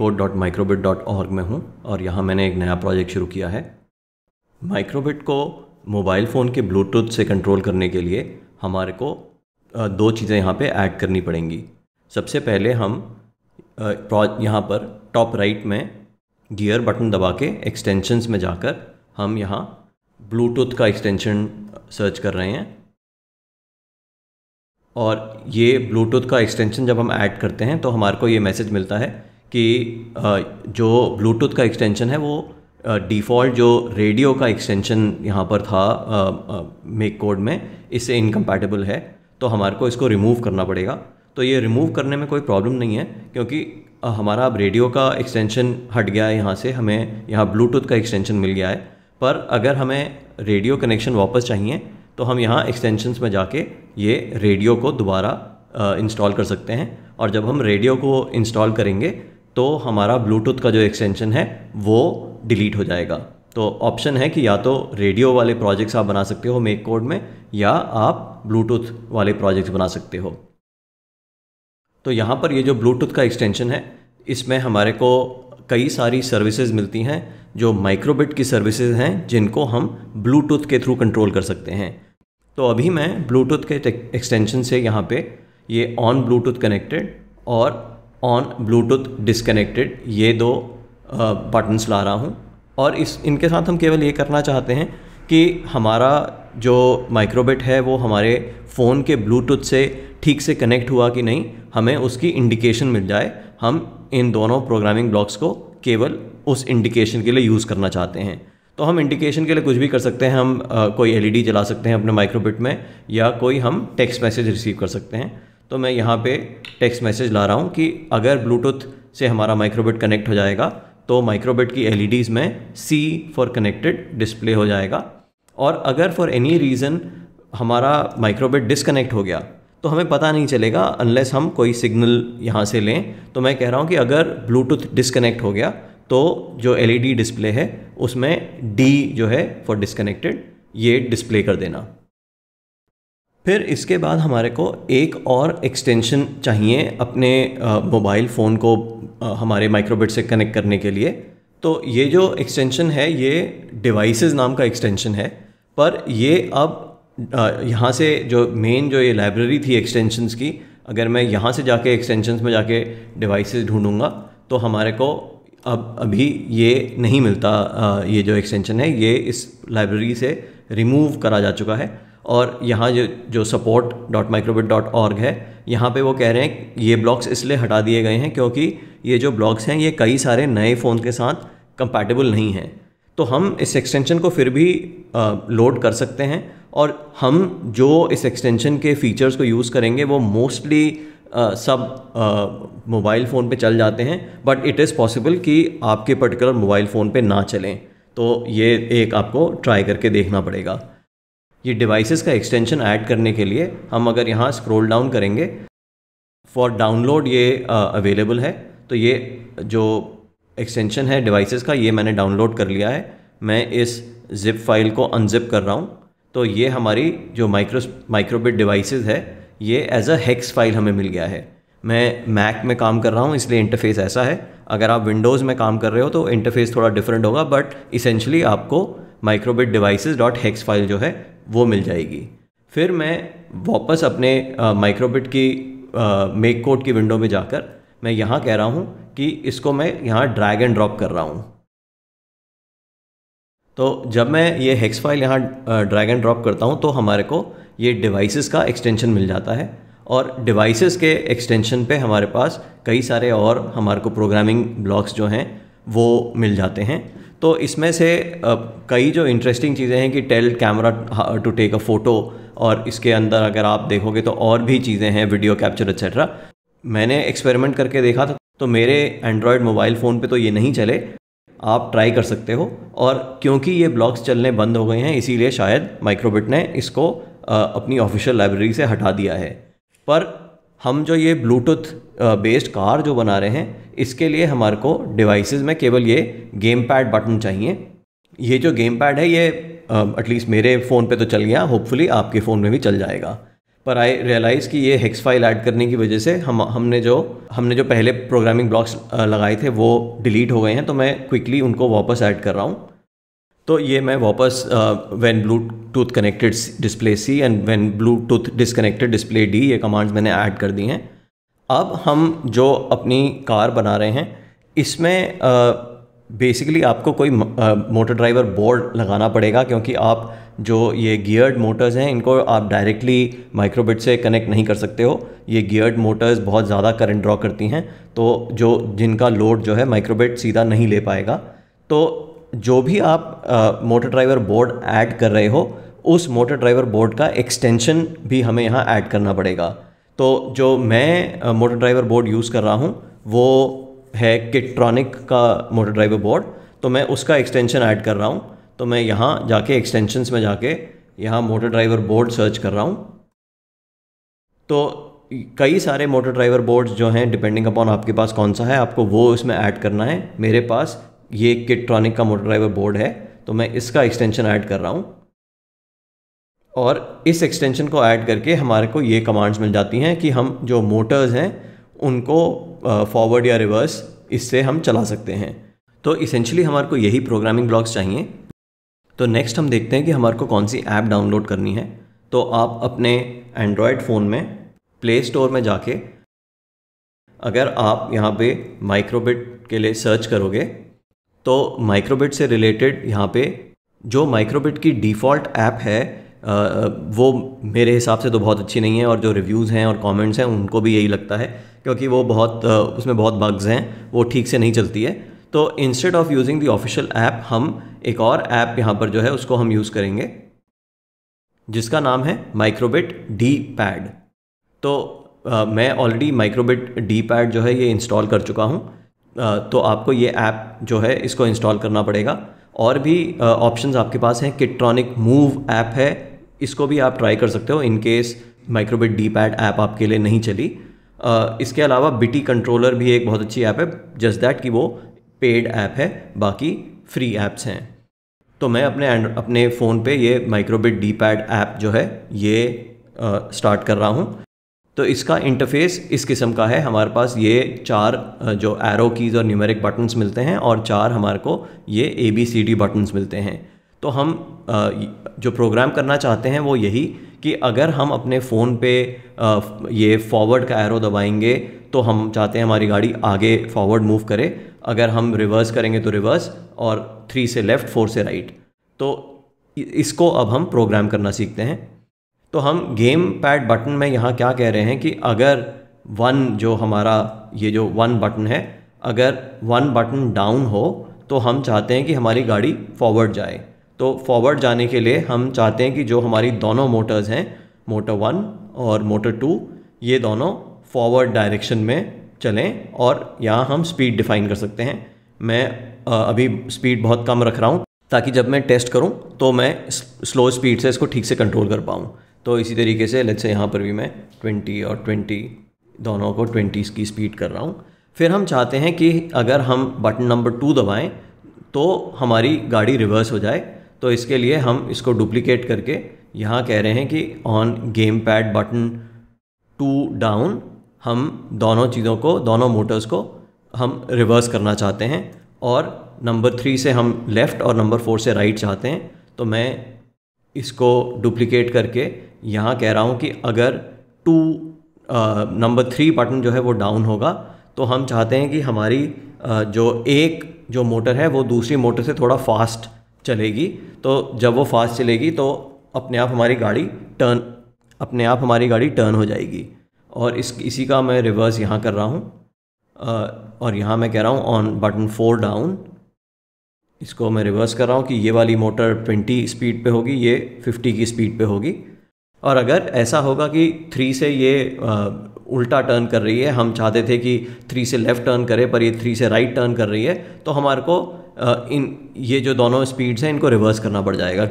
code.microbit.org में हूँ और यहाँ मैंने एक नया प्रोजेक्ट शुरू किया है माइक्रोबिट को मोबाइल फ़ोन के ब्लूटूथ से कंट्रोल करने के लिए हमारे को दो चीज़ें यहाँ पे ऐड करनी पड़ेंगी सबसे पहले हम यहाँ पर टॉप राइट में गियर बटन दबा के एक्सटेंशंस में जाकर हम यहाँ ब्लूटूथ का एक्सटेंशन सर्च कर रहे हैं और ये ब्लूटूथ का एक्सटेंशन जब हम ऐड करते हैं तो हमारे को ये मैसेज मिलता है कि जो ब्लूटूथ का एक्सटेंशन है वो डिफ़ॉल्ट जो रेडियो का एक्सटेंशन यहाँ पर था मेक कोड में इससे इनकम्पैटिबल है तो हमारे को इसको रिमूव करना पड़ेगा तो ये रिमूव करने में कोई प्रॉब्लम नहीं है क्योंकि हमारा अब रेडियो का एक्सटेंशन हट गया है यहाँ से हमें यहाँ ब्लूटूथ का एक्सटेंशन मिल गया है पर अगर हमें रेडियो कनेक्शन वापस चाहिए तो हम यहाँ एक्सटेंशंस में जाके ये रेडियो को दोबारा इंस्टॉल कर सकते हैं और जब हम रेडियो को इंस्टॉल करेंगे तो हमारा ब्लूटूथ का जो एक्सटेंशन है वो डिलीट हो जाएगा तो ऑप्शन है कि या तो रेडियो वाले प्रोजेक्ट्स आप बना सकते हो मेक कोड में या आप ब्लूटूथ वाले प्रोजेक्ट्स बना सकते हो तो यहाँ पर ये जो ब्लूटूथ का एक्सटेंशन है इसमें हमारे को कई सारी सर्विसेज मिलती हैं जो माइक्रोबिट की सर्विसेज हैं जिनको हम ब्लूटूथ के थ्रू कंट्रोल कर सकते हैं तो अभी मैं ब्लूटूथ के एक्सटेंशन से यहाँ पे ये ऑन ब्लूटूथ कनेक्टेड और ऑन ब्लूटूथ डिसकनेक्टेड ये दो बटन्स ला रहा हूँ और इस इनके साथ हम केवल ये करना चाहते हैं कि हमारा जो माइक्रोबिट है वो हमारे फ़ोन के ब्लूटूथ से ठीक से कनेक्ट हुआ कि नहीं हमें उसकी इंडिकेशन मिल जाए हम इन दोनों प्रोग्रामिंग ब्लॉक्स को केवल उस इंडिकेशन के लिए यूज़ करना चाहते हैं तो हम इंडिकेशन के लिए कुछ भी कर सकते हैं हम आ, कोई एलईडी e जला सकते हैं अपने माइक्रोबिट में या कोई हम टेक्स्ट मैसेज रिसीव कर सकते हैं तो मैं यहाँ पे टेक्स्ट मैसेज ला रहा हूँ कि अगर ब्लूटूथ से हमारा माइक्रोबिट कनेक्ट हो जाएगा तो माइक्रोबिट की एल e में सी फॉर कनेक्टेड डिस्प्ले हो जाएगा और अगर फॉर एनी रीज़न हमारा माइक्रोबिट डिसकनेक्ट हो गया तो हमें पता नहीं चलेगा अनलेस हम कोई सिग्नल यहाँ से लें तो मैं कह रहा हूँ कि अगर ब्लूटूथ डिसकनेक्ट हो गया तो जो एलईडी डिस्प्ले e है उसमें डी जो है फॉर डिसकनेक्टेड ये डिस्प्ले कर देना फिर इसके बाद हमारे को एक और एक्सटेंशन चाहिए अपने मोबाइल फ़ोन को आ, हमारे माइक्रोबिट से कनेक्ट करने के लिए तो ये जो एक्सटेंशन है ये डिवाइसेस नाम का एक्सटेंशन है पर ये अब यहाँ से जो मेन जो ये लाइब्रेरी थी एक्सटेंशंस की अगर मैं यहाँ से जाके एक्सटेंशंस में जाके डिवाइसेस ढूंढूंगा तो हमारे को अब अभी ये नहीं मिलता आ, ये जो एक्सटेंशन है ये इस लाइब्रेरी से रिमूव करा जा चुका है और यहाँ जो जो support dot microbit dot org है यहाँ पे वो कह रहे हैं ये ब्लॉक्स इसलिए हटा दिए गए हैं क्योंकि ये जो ब्लॉक्स हैं ये कई सारे नए फ़ोन के साथ कंपैटिबल नहीं हैं तो हम इस एक्सटेंशन को फिर भी लोड कर सकते हैं और हम जो इस एक्सटेंशन के फीचर्स को यूज़ करेंगे वो मोस्टली सब मोबाइल फ़ोन पे चल जाते हैं बट इट इज़ पॉसिबल कि आपके पर्टिकुलर मोबाइल फ़ोन पे ना चलें तो ये एक आपको ट्राई करके देखना पड़ेगा ये डिवाइसेस का एक्सटेंशन ऐड करने के लिए हम अगर यहाँ स्क्रॉल डाउन करेंगे फॉर डाउनलोड ये अवेलेबल है तो ये जो एक्सटेंशन है डिवाइसेस का ये मैंने डाउनलोड कर लिया है मैं इस जिप फाइल को अनजिप कर रहा हूँ तो ये हमारी जो माइक्रो माइक्रोबिट डिवाइसेस है ये एज अ हेक्स फाइल हमें मिल गया है मैं मैक में काम कर रहा हूँ इसलिए इंटरफेस ऐसा है अगर आप विंडोज़ में काम कर रहे हो तो इंटरफेस थोड़ा डिफरेंट होगा बट इसेंशली आपको microbit device dot hex file जो है वो मिल जाएगी फिर मैं वापस अपने माइक्रोबिट की मेक कोड की विंडो में जाकर मैं यहाँ कह रहा हूँ कि इसको मैं यहाँ ड्रैग एंड ड्रॉप कर रहा हूँ तो जब मैं ये हेक्स फाइल यहाँ ड्रैग एंड ड्रॉप करता हूँ तो हमारे को ये डिवाइसेस का एक्सटेंशन मिल जाता है और डिवाइसेस के एक्सटेंशन पे हमारे पास कई सारे और हमारे को प्रोग्रामिंग ब्लॉक्स जो हैं वो मिल जाते हैं तो इसमें से कई जो इंटरेस्टिंग चीज़ें हैं कि tell camera to take a photo और इसके अंदर अगर आप देखोगे तो और भी चीज़ें हैं वीडियो कैप्चर एक्सेट्रा मैंने एक्सपेरिमेंट करके देखा था तो मेरे एंड्रॉयड मोबाइल फ़ोन पे तो ये नहीं चले आप ट्राई कर सकते हो और क्योंकि ये ब्लॉग्स चलने बंद हो गए हैं इसीलिए शायद माइक्रोबिट ने इसको अपनी ऑफिशियल लाइब्रेरी से हटा दिया है पर हम जो ये ब्लूटूथ बेस्ड कार जो बना रहे हैं इसके लिए हमारे को डिवाइसेस में केवल ये गेम पैड बटन चाहिए ये जो गेम पैड है ये एटलीस्ट मेरे फ़ोन पे तो चल गया होपफुली आपके फ़ोन में भी चल जाएगा पर आई रियलाइज़ कि ये हेक्स फाइल ऐड करने की वजह से हम हमने जो हमने जो पहले प्रोग्रामिंग ब्लॉक्स लगाए थे वो डिलीट हो गए हैं तो मैं क्विकली उनको वापस ऐड कर रहा हूँ तो ये मैं वापस when Bluetooth connected display C and when Bluetooth disconnected display D ये कमांड्स मैंने ऐड कर दी हैं अब हम जो अपनी कार बना रहे हैं इसमें बेसिकली uh, आपको कोई मोटर ड्राइवर बोर्ड लगाना पड़ेगा क्योंकि आप जो ये गियर्ड मोटर्स हैं इनको आप डायरेक्टली माइक्रोबिट से कनेक्ट नहीं कर सकते हो ये गियर्ड मोटर्स बहुत ज़्यादा करंट ड्रॉ करती हैं तो जो जिनका लोड जो है माइक्रोबिट सीधा नहीं ले पाएगा तो जो भी आप मोटर ड्राइवर बोर्ड ऐड कर रहे हो उस मोटर ड्राइवर बोर्ड का एक्सटेंशन भी हमें यहाँ ऐड करना पड़ेगा तो जो मैं मोटर ड्राइवर बोर्ड यूज़ कर रहा हूँ वो है किट्रॉनिक का मोटर ड्राइवर बोर्ड तो मैं उसका एक्सटेंशन ऐड कर रहा हूँ तो मैं यहाँ जाके एक्सटेंशंस में जाके यहाँ मोटर ड्राइवर बोर्ड सर्च कर रहा हूँ तो कई सारे मोटर ड्राइवर बोर्ड्स जो हैं डिपेंडिंग अपॉन आपके पास कौन सा है आपको वो इसमें ऐड करना है मेरे पास ये किट्रॉनिक का मोटर ड्राइवर बोर्ड है तो मैं इसका एक्सटेंशन ऐड कर रहा हूँ और इस एक्सटेंशन को ऐड करके हमारे को ये कमांड्स मिल जाती हैं कि हम जो मोटर्स हैं उनको फॉरवर्ड या रिवर्स इससे हम चला सकते हैं तो इसेंशली हमारे को यही प्रोग्रामिंग ब्लॉक्स चाहिए तो नेक्स्ट हम देखते हैं कि हमारे को कौन सी ऐप डाउनलोड करनी है तो आप अपने एंड्रॉयड फ़ोन में प्ले स्टोर में जाके अगर आप यहाँ पे माइक्रोबिट के लिए सर्च करोगे तो माइक्रोबिट से रिलेटेड यहाँ पे जो माइक्रोबिट की डिफ़ॉल्ट ऐप है वो मेरे हिसाब से तो बहुत अच्छी नहीं है और जो रिव्यूज़ हैं और कमेंट्स हैं उनको भी यही लगता है क्योंकि वो बहुत उसमें बहुत बग्स हैं वो ठीक से नहीं चलती है तो instead of using the official app हम एक और ऐप यहाँ पर जो है उसको हम यूज़ करेंगे जिसका नाम है माइक्रोबिट डी पैड तो आ, मैं ऑलरेडी माइक्रोबिट डी पैड जो है ये इंस्टॉल कर चुका हूँ तो आपको ये ऐप जो है इसको इंस्टॉल करना पड़ेगा और भी ऑप्शंस आपके पास हैं किट्रॉनिक मूव ऐप है इसको भी आप ट्राई कर सकते हो in case microbit D pad app आपके लिए नहीं चली इसके अलावा बिटी कंट्रोलर भी एक बहुत अच्छी ऐप है जस्ट दैट कि वो पेड ऐप है बाकी फ्री ऐप्स हैं तो मैं अपने अपने फ़ोन पे ये माइक्रोबिट डी पैड ऐप जो है ये स्टार्ट कर रहा हूँ तो इसका इंटरफेस इस किस्म का है हमारे पास ये चार जो एरो कीज़ और न्यूमेरिक बटन्स मिलते हैं और चार हमारे को ये A B C D buttons मिलते हैं तो हम जो प्रोग्राम करना चाहते हैं वो यही कि अगर हम अपने फ़ोन पे ये फॉरवर्ड का एरो दबाएंगे तो हम चाहते हैं हमारी गाड़ी आगे फॉरवर्ड मूव करे अगर हम रिवर्स करेंगे तो रिवर्स और थ्री से लेफ़्ट फोर से राइट तो इसको अब हम प्रोग्राम करना सीखते हैं तो हम गेम पैड बटन में यहाँ क्या कह रहे हैं कि अगर वन जो हमारा ये जो वन बटन है अगर वन बटन डाउन हो तो हम चाहते हैं कि हमारी गाड़ी फॉरवर्ड जाए तो फॉरवर्ड जाने के लिए हम चाहते हैं कि जो हमारी दोनों मोटर्स हैं मोटर वन और मोटर टू ये दोनों फॉरवर्ड डायरेक्शन में चलें और यहाँ हम स्पीड डिफ़ाइन कर सकते हैं मैं अभी स्पीड बहुत कम रख रहा हूँ ताकि जब मैं टेस्ट करूँ तो मैं स्लो स्पीड से इसको ठीक से कंट्रोल कर पाऊँ तो इसी तरीके से लेट्स से यहाँ पर भी मैं ट्वेंटी और ट्वेंटी दोनों को ट्वेंटी की स्पीड कर रहा हूँ फिर हम चाहते हैं कि अगर हम बटन नंबर टू दबाएँ तो हमारी गाड़ी रिवर्स हो जाए तो इसके लिए हम इसको डुप्लीकेट करके यहाँ कह रहे हैं कि on game pad button two down हम दोनों चीज़ों को दोनों मोटर्स को हम रिवर्स करना चाहते हैं और नंबर थ्री से हम लेफ़्ट और नंबर फोर से राइट चाहते हैं तो मैं इसको डुप्लीकेट करके यहाँ कह रहा हूँ कि अगर टू नंबर थ्री बटन जो है वो डाउन होगा तो हम चाहते हैं कि हमारी uh, जो एक जो मोटर है वो दूसरी मोटर से थोड़ा फास्ट चलेगी तो जब वो फास्ट चलेगी तो अपने आप हमारी गाड़ी टर्न अपने आप हमारी गाड़ी टर्न हो जाएगी और इस इसी का मैं रिवर्स यहाँ कर रहा हूँ और यहाँ मैं कह रहा हूँ ऑन बटन फोर डाउन इसको मैं रिवर्स कर रहा हूँ कि ये वाली मोटर 20 स्पीड पे होगी ये 50 की स्पीड पे होगी और अगर ऐसा होगा कि थ्री से ये आ, उल्टा टर्न कर रही है हम चाहते थे कि थ्री से लेफ़्ट टर्न करे पर ये थ्री से राइट टर्न कर रही है तो हमारे को इन ये जो दोनों स्पीड्स हैं इनको रिवर्स करना पड़ जाएगा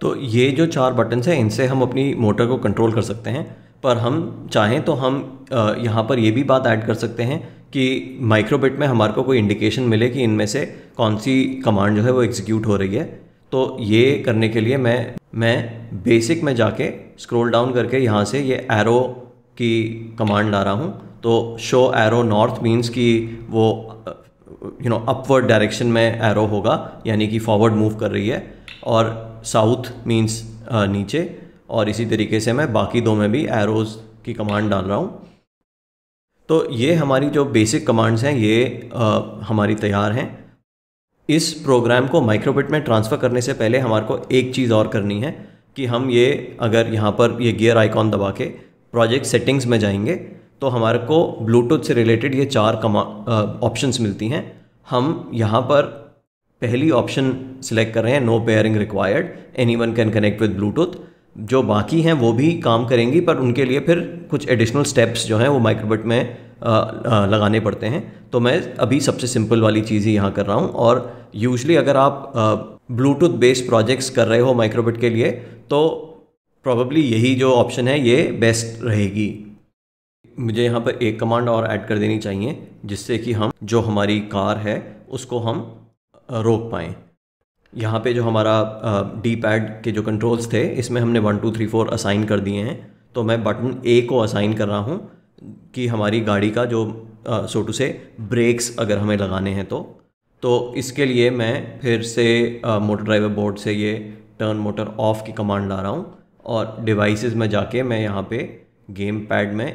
तो ये जो चार बटन्स हैं इनसे हम अपनी मोटर को कंट्रोल कर सकते हैं पर हम चाहें तो हम यहाँ पर ये भी बात ऐड कर सकते हैं कि माइक्रोबिट में हमारे को कोई इंडिकेशन मिले कि इनमें से कौन सी कमांड जो है वो एग्जीक्यूट हो रही है तो ये करने के लिए मैं मैं बेसिक में जाके स्क्रॉल डाउन करके यहाँ से ये एरो की कमांड ला रहा हूँ तो शो एरो नॉर्थ मीन्स कि वो यू नो अपवर्ड डायरेक्शन में एरो होगा यानी कि फॉरवर्ड मूव कर रही है और साउथ मीन्स नीचे और इसी तरीके से मैं बाकी दो में भी एरोज़ की कमांड डाल रहा हूँ तो ये हमारी जो बेसिक कमांड्स हैं ये आ, हमारी तैयार हैं इस प्रोग्राम को माइक्रोबिट में ट्रांसफ़र करने से पहले हमारे को एक चीज़ और करनी है कि हम ये अगर यहाँ पर ये गियर आइकॉन दबा के प्रोजेक्ट सेटिंग्स में जाएंगे तो हमारे को ब्लूटूथ से रिलेटेड ये चार कमा ऑप्शन मिलती हैं हम यहाँ पर पहली ऑप्शन सिलेक्ट कर रहे हैं no pairing required anyone can connect with Bluetooth जो बाकी हैं वो भी काम करेंगी पर उनके लिए फिर कुछ एडिशनल स्टेप्स जो हैं वो माइक्रोबट में आ, आ, लगाने पड़ते हैं तो मैं अभी सबसे सिंपल वाली चीज़ ही यहाँ कर रहा हूँ और यूजली अगर आप ब्लूटूथ बेस्ड प्रोजेक्ट्स कर रहे हो माइक्रोबट के लिए तो प्रॉबली यही जो ऑप्शन है ये बेस्ट रहेगी मुझे यहाँ पर एक कमांड और ऐड कर देनी चाहिए जिससे कि हम जो हमारी कार है उसको हम रोक पाएँ यहाँ पे जो हमारा डी पैड के जो कंट्रोल्स थे इसमें हमने one two three four assign कर दिए हैं तो मैं बटन ए को असाइन कर रहा हूँ कि हमारी गाड़ी का जो सो टू से ब्रेक्स अगर हमें लगाने हैं तो तो इसके लिए मैं फिर से मोटर ड्राइवर बोर्ड से ये टर्न मोटर ऑफ़ की कमांड ला रहा हूँ और डिवाइसेस में जाके मैं यहाँ पे गेम पैड में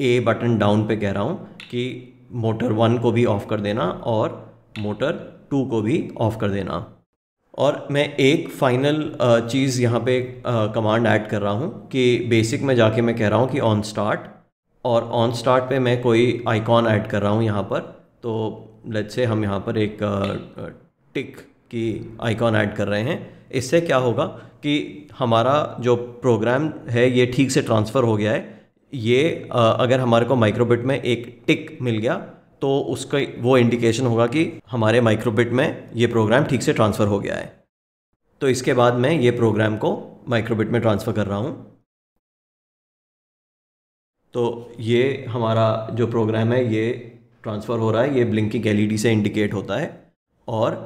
ए बटन डाउन पे कह रहा हूँ कि मोटर वन को भी ऑफ़ कर देना और मोटर टू को भी ऑफ़ कर देना और मैं एक फाइनल चीज़ यहाँ पे कमांड ऐड कर रहा हूँ कि बेसिक में जाके मैं कह रहा हूँ कि ऑन स्टार्ट और ऑन स्टार्ट पे मैं कोई आइकॉन ऐड कर रहा हूँ यहाँ पर तो लेट्स से हम यहाँ पर एक टिक की आइकॉन ऐड कर रहे हैं इससे क्या होगा कि हमारा जो प्रोग्राम है ये ठीक से ट्रांसफ़र हो गया है ये अगर हमारे को माइक्रोबिट में एक टिक मिल गया तो उसका वो इंडिकेशन होगा कि हमारे माइक्रोबिट में ये प्रोग्राम ठीक से ट्रांसफ़र हो गया है तो इसके बाद मैं ये प्रोग्राम को माइक्रोबिट में ट्रांसफ़र कर रहा हूँ तो ये हमारा जो प्रोग्राम है ये ट्रांसफ़र हो रहा है ये ब्लिंकिंग एलईडी e से इंडिकेट होता है और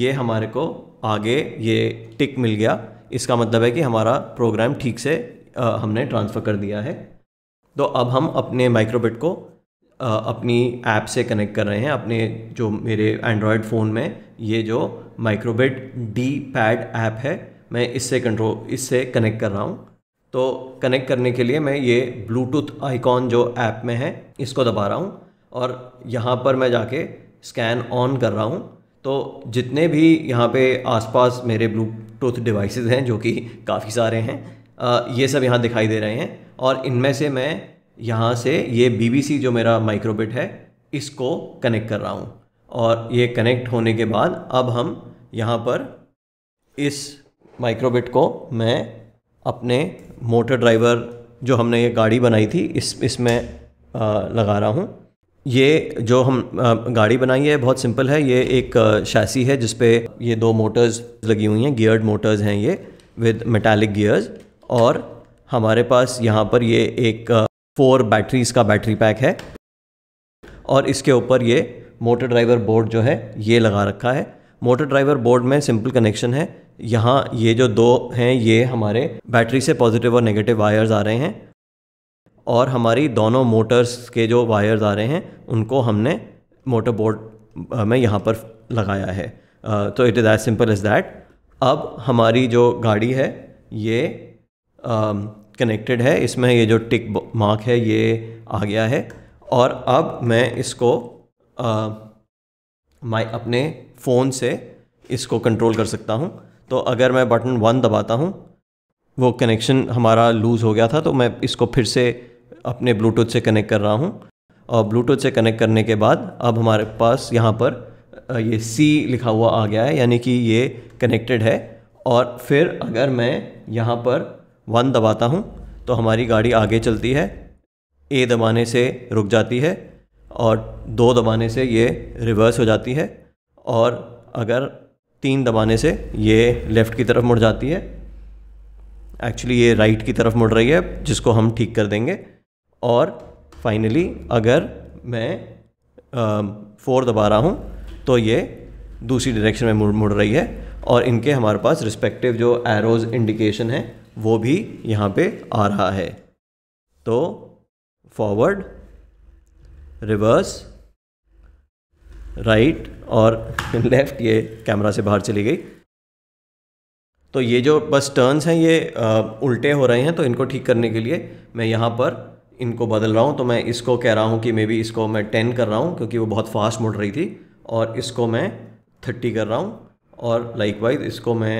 ये हमारे को आगे ये टिक मिल गया इसका मतलब है कि हमारा प्रोग्राम ठीक से आ, हमने ट्रांसफ़र कर दिया है तो अब हम अपने माइक्रोबिट को अपनी ऐप से कनेक्ट कर रहे हैं अपने जो मेरे एंड्रॉयड फ़ोन में ये जो माइक्रोबेट डी पैड ऐप है मैं इससे कंट्रोल इससे कनेक्ट कर रहा हूँ तो कनेक्ट करने के लिए मैं ये ब्लूटूथ आइकॉन जो ऐप में है इसको दबा रहा हूँ और यहाँ पर मैं जाके स्कैन ऑन कर रहा हूँ तो जितने भी यहाँ पे आसपास मेरे ब्लूटूथ डिवाइसेस हैं जो कि काफ़ी सारे हैं ये सब यहाँ दिखाई दे रहे हैं और इनमें से मैं यहाँ से ये बी जो मेरा माइक्रोबिट है इसको कनेक्ट कर रहा हूँ और ये कनेक्ट होने के बाद अब हम यहाँ पर इस माइक्रोबिट को मैं अपने मोटर ड्राइवर जो हमने ये गाड़ी बनाई थी इस इसमें लगा रहा हूँ ये जो हम आ, गाड़ी बनाई है बहुत सिंपल है ये एक शासी है जिसपे ये दो मोटर्स लगी हुई हैं गियर्ड मोटर्स हैं ये विद मेटालिक गियर्स और हमारे पास यहाँ पर ये एक फोर बैटरीज का बैटरी पैक है और इसके ऊपर ये मोटर ड्राइवर बोर्ड जो है ये लगा रखा है मोटर ड्राइवर बोर्ड में सिंपल कनेक्शन है यहाँ ये जो दो हैं ये हमारे बैटरी से पॉजिटिव और नेगेटिव वायर्स आ रहे हैं और हमारी दोनों मोटर्स के जो वायर्स आ रहे हैं उनको हमने मोटर बोर्ड में यहाँ पर लगाया है तो it is as simple is that अब हमारी जो गाड़ी है ये कनेक्टेड है इसमें ये जो टिक मार्क है ये आ गया है और अब मैं इसको मैं अपने फ़ोन से इसको कंट्रोल कर सकता हूँ तो अगर मैं बटन वन दबाता हूँ वो कनेक्शन हमारा लूज़ हो गया था तो मैं इसको फिर से अपने ब्लूटूथ से कनेक्ट कर रहा हूँ और ब्लूटूथ से कनेक्ट करने के बाद अब हमारे पास यहाँ पर ये सी लिखा हुआ आ गया है यानी कि ये कनेक्टेड है और फिर अगर मैं यहाँ पर वन दबाता हूँ तो हमारी गाड़ी आगे चलती है ए दबाने से रुक जाती है और दो दबाने से ये रिवर्स हो जाती है और अगर तीन दबाने से ये लेफ़्ट की तरफ मुड़ जाती है एक्चुअली ये राइट की तरफ मुड़ रही है जिसको हम ठीक कर देंगे और फाइनली अगर मैं फोर दबा रहा हूँ तो ये दूसरी डायरेक्शन में मुड़ मुड़ रही है और इनके हमारे पास रिस्पेक्टिव जो एरोज़ इंडिकेशन है वो भी यहाँ पे आ रहा है तो फॉरवर्ड रिवर्स राइट और लेफ़्ट ये कैमरा से बाहर चली गई तो ये जो बस टर्न्स हैं ये आ, उल्टे हो रहे हैं तो इनको ठीक करने के लिए मैं यहाँ पर इनको बदल रहा हूँ तो मैं इसको कह रहा हूँ कि मे बी इसको मैं टेन कर रहा हूँ क्योंकि वो बहुत फास्ट मुड़ रही थी और इसको मैं थर्टी कर रहा हूँ और लाइक वाइज इसको मैं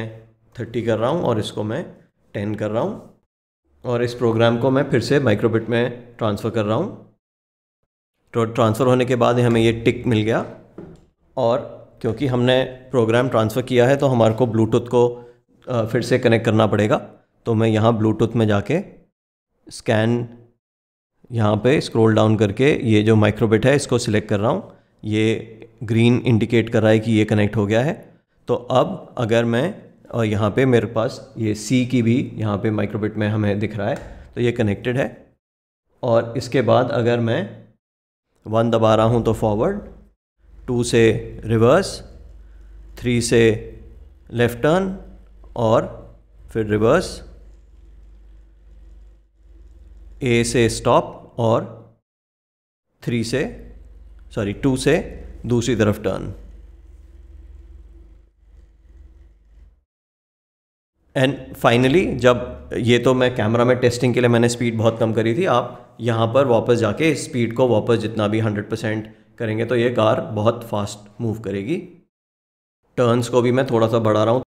थर्टी कर रहा हूँ और इसको मैं टेन कर रहा हूँ और इस प्रोग्राम को मैं फिर से माइक्रोबिट में ट्रांसफ़र कर रहा हूँ तो ट्रांसफ़र होने के बाद हमें ये टिक मिल गया और क्योंकि हमने प्रोग्राम ट्रांसफ़र किया है तो हमारे को ब्लूटूथ को फिर से कनेक्ट करना पड़ेगा तो मैं यहाँ ब्लूटूथ में जाके स्कैन यहाँ पे स्क्रॉल डाउन करके ये जो माइक्रोबिट है इसको सिलेक्ट कर रहा हूँ ये ग्रीन इंडिकेट कर रहा है कि ये कनेक्ट हो गया है तो अब अगर मैं और यहाँ पे मेरे पास ये सी की भी यहाँ पे माइक्रोबिट में हमें दिख रहा है तो ये कनेक्टेड है और इसके बाद अगर मैं वन दबा रहा हूँ तो फॉरवर्ड टू से रिवर्स थ्री से लेफ्ट टर्न और फिर रिवर्स ए से स्टॉप और थ्री से सॉरी टू से दूसरी तरफ टर्न एंड फाइनली जब ये तो मैं कैमरा में टेस्टिंग के लिए मैंने स्पीड बहुत कम करी थी आप यहाँ पर वापस जाके स्पीड को वापस जितना भी हंड्रेड परसेंट करेंगे तो ये कार बहुत फास्ट मूव करेगी टर्न्स को भी मैं थोड़ा सा बढ़ा रहा हूँ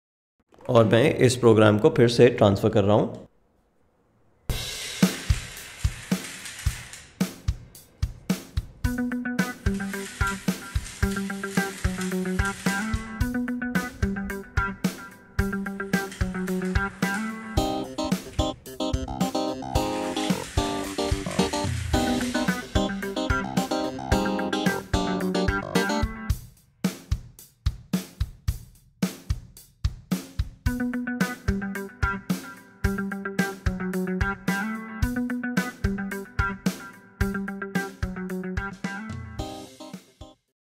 और मैं इस प्रोग्राम को फिर से ट्रांसफ़र कर रहा हूँ